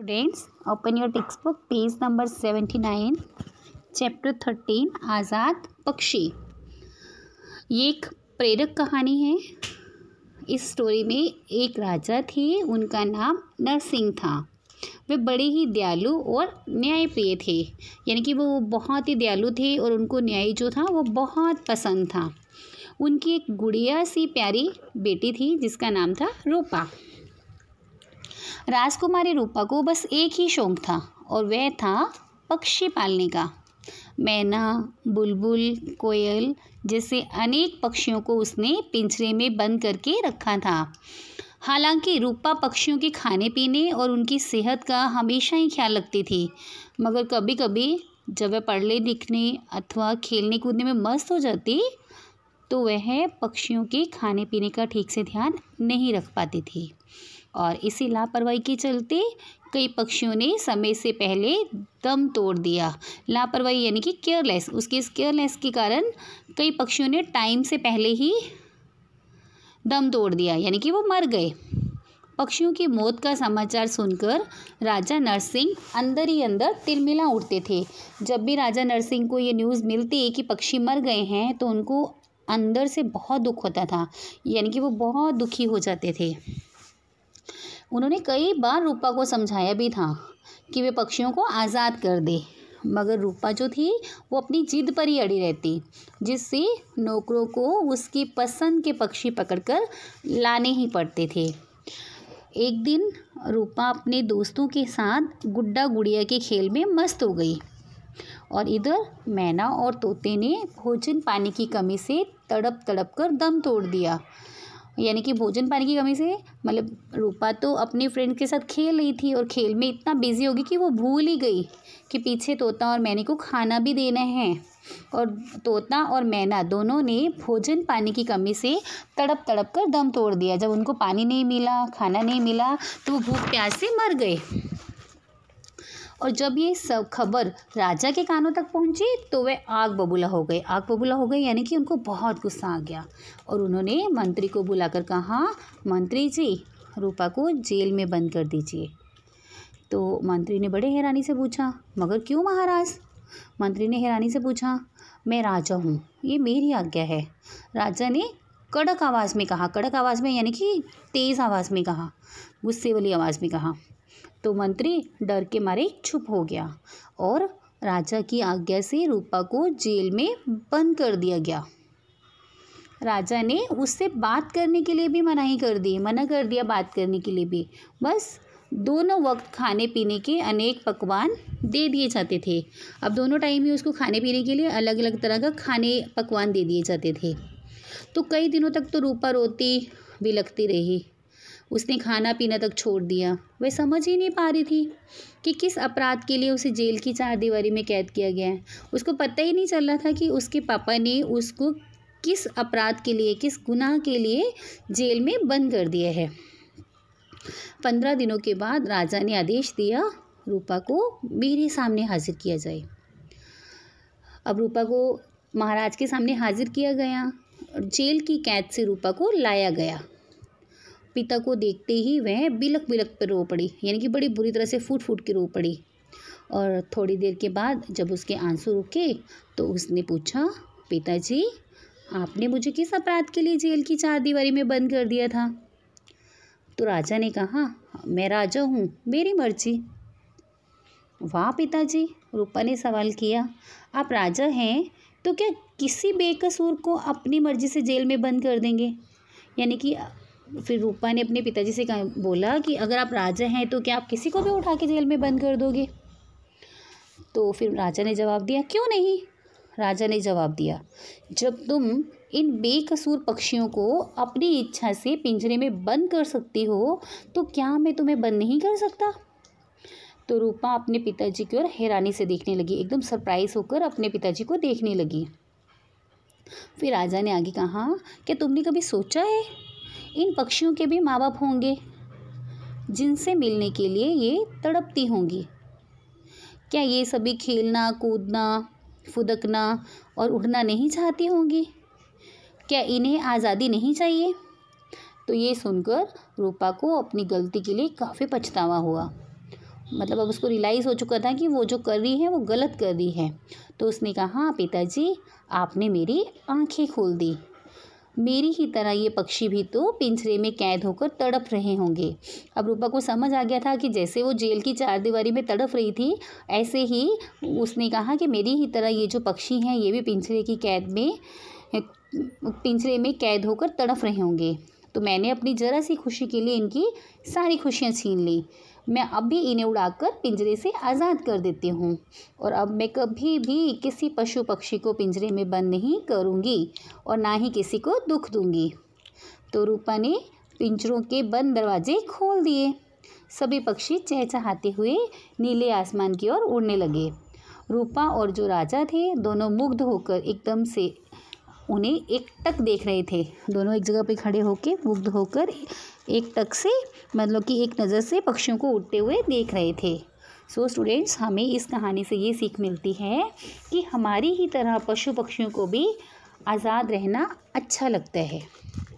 students open your text book page number seventy nine chapter thirteen आज़ाद पक्षी ये एक प्रेरक कहानी है इस स्टोरी में एक राजा थे उनका नाम नरसिंह था वे बड़े ही दयालु और न्यायप्रिय थे यानी कि वो बहुत ही दयालु थे और उनको न्याय जो था वो बहुत पसंद था उनकी एक गुड़िया सी प्यारी बेटी थी जिसका नाम था रूपा राजकुमारी रूपा को बस एक ही शौक था और वह था पक्षी पालने का मैना बुलबुल कोयल जैसे अनेक पक्षियों को उसने पिंजरे में बंद करके रखा था हालांकि रूपा पक्षियों के खाने पीने और उनकी सेहत का हमेशा ही ख्याल रखती थी मगर कभी कभी जब वह पढ़ने लिखने अथवा खेलने कूदने में मस्त हो जाती तो वह पक्षियों के खाने पीने का ठीक से ध्यान नहीं रख पाती थी और इसी लापरवाही के चलते कई पक्षियों ने समय से पहले दम तोड़ दिया लापरवाही यानी कि केयरलेस उसके इस केयरलेस के कारण कई पक्षियों ने टाइम से पहले ही दम तोड़ दिया यानी कि वो मर गए पक्षियों की मौत का समाचार सुनकर राजा नरसिंह अंदर ही अंदर तिलमिला उठते थे जब भी राजा नरसिंह को ये न्यूज़ मिलती कि पक्षी मर गए हैं तो उनको अंदर से बहुत दुख होता था यानी कि वो बहुत दुखी हो जाते थे उन्होंने कई बार रूपा को समझाया भी था कि वे पक्षियों को आज़ाद कर दे मगर रूपा जो थी वो अपनी जिद पर ही अड़ी रहती जिससे नौकरों को उसकी पसंद के पक्षी पकड़कर लाने ही पड़ते थे एक दिन रूपा अपने दोस्तों के साथ गुड्डा गुड़िया के खेल में मस्त हो गई और इधर मैना और तोते ने भोजन पानी की कमी से तड़प तड़प कर दम तोड़ दिया यानी कि भोजन पानी की कमी से मतलब रूपा तो अपने फ्रेंड के साथ खेल रही थी और खेल में इतना बिजी होगी कि वो भूल ही गई कि पीछे तोता और मैने को खाना भी देना है और तोता और मैना दोनों ने भोजन पानी की कमी से तड़प तड़प कर दम तोड़ दिया जब उनको पानी नहीं मिला खाना नहीं मिला तो वो भूख प्यास से मर गए और जब ये सब खबर राजा के कानों तक पहुंची तो वे आग बबूला हो गए आग बबूला हो गए यानी कि उनको बहुत गुस्सा आ गया और उन्होंने मंत्री को बुलाकर कहा मंत्री जी रूपा को जेल में बंद कर दीजिए तो मंत्री ने बड़े हैरानी से पूछा मगर क्यों महाराज मंत्री ने हैरानी से पूछा मैं राजा हूँ ये मेरी आज्ञा है राजा ने कड़क आवाज़ में कहा कड़क आवाज़ में यानी कि तेज़ आवाज़ में कहा गुस्से वाली आवाज़ में कहा तो मंत्री डर के मारे चुप हो गया और राजा की आज्ञा से रूपा को जेल में बंद कर दिया गया राजा ने उससे बात करने के लिए भी मनाही कर दी मना कर दिया बात करने के लिए भी बस दोनों वक्त खाने पीने के अनेक पकवान दे दिए जाते थे अब दोनों टाइम ही उसको खाने पीने के लिए अलग अलग तरह का खाने पकवान दे दिए जाते थे तो कई दिनों तक तो रूपा रोती भी लगती रही उसने खाना पीना तक छोड़ दिया वह समझ ही नहीं पा रही थी कि किस अपराध के लिए उसे जेल की चार दीवारी में कैद किया गया है उसको पता ही नहीं चल रहा था कि उसके पापा ने उसको किस अपराध के लिए किस गुनाह के लिए जेल में बंद कर दिया है पंद्रह दिनों के बाद राजा ने आदेश दिया रूपा को मेरे सामने हाजिर किया जाए अब रूपा को महाराज के सामने हाजिर किया गया जेल की कैद से रूपा को लाया गया पिता को देखते ही वह बिलक बिलक पर रो पड़ी यानी कि बड़ी बुरी तरह से फूट फूट के रो पड़ी और थोड़ी देर के बाद जब उसके आंसू रुके तो उसने पूछा पिताजी आपने मुझे किस अपराध के लिए जेल की चार दीवारी में बंद कर दिया था तो राजा ने कहा मैं राजा हूँ मेरी मर्जी वाह पिताजी रूपा ने सवाल किया आप राजा हैं तो क्या किसी बेकसूर को अपनी मर्जी से जेल में बंद कर देंगे यानी कि फिर रूपा ने अपने पिताजी से कहा बोला कि अगर आप राजा हैं तो क्या आप किसी को भी उठा के जेल में बंद कर दोगे तो फिर राजा ने जवाब दिया क्यों नहीं राजा ने जवाब दिया जब तुम इन बेकसूर पक्षियों को अपनी इच्छा से पिंजरे में बंद कर सकती हो तो क्या मैं तुम्हें बंद नहीं कर सकता तो रूपा अपने पिताजी की ओर हैरानी से देखने लगी एकदम सरप्राइज होकर अपने पिताजी को देखने लगी फिर राजा ने आगे कहा क्या तुमने कभी सोचा है इन पक्षियों के भी माँ बाप होंगे जिनसे मिलने के लिए ये तड़पती होंगी क्या ये सभी खेलना कूदना फुदकना और उड़ना नहीं चाहती होंगी क्या इन्हें आज़ादी नहीं चाहिए तो ये सुनकर रूपा को अपनी गलती के लिए काफ़ी पछतावा हुआ मतलब अब उसको रियलाइज़ हो चुका था कि वो जो कर रही है वो गलत कर रही है तो उसने कहा हाँ, पिताजी आपने मेरी आंखें खोल दी मेरी ही तरह ये पक्षी भी तो पिंजरे में कैद होकर तड़प रहे होंगे अब रूपा को समझ आ गया था कि जैसे वो जेल की चार दीवारी में तड़प रही थी ऐसे ही उसने कहा कि मेरी ही तरह ये जो पक्षी हैं ये भी पिंजरे की कैद में पिंजरे में कैद होकर तड़प रहे होंगे तो मैंने अपनी ज़रा सी खुशी के लिए इनकी सारी खुशियाँ छीन ली मैं अब भी इन्हें उड़ाकर पिंजरे से आज़ाद कर देती हूँ और अब मैं कभी भी किसी पशु पक्षी को पिंजरे में बंद नहीं करूँगी और ना ही किसी को दुख दूँगी तो रूपा ने पिंजरों के बंद दरवाजे खोल दिए सभी पक्षी चहचहाते हुए नीले आसमान की ओर उड़ने लगे रूपा और जो राजा थे दोनों मुग्ध होकर एकदम से उन्हें एक टक देख रहे थे दोनों एक जगह पे खड़े होकर मुग्ध होकर एक टक से मतलब कि एक नज़र से पक्षियों को उड़ते हुए देख रहे थे सो so, स्टूडेंट्स हमें इस कहानी से ये सीख मिलती है कि हमारी ही तरह पशु पक्षियों को भी आज़ाद रहना अच्छा लगता है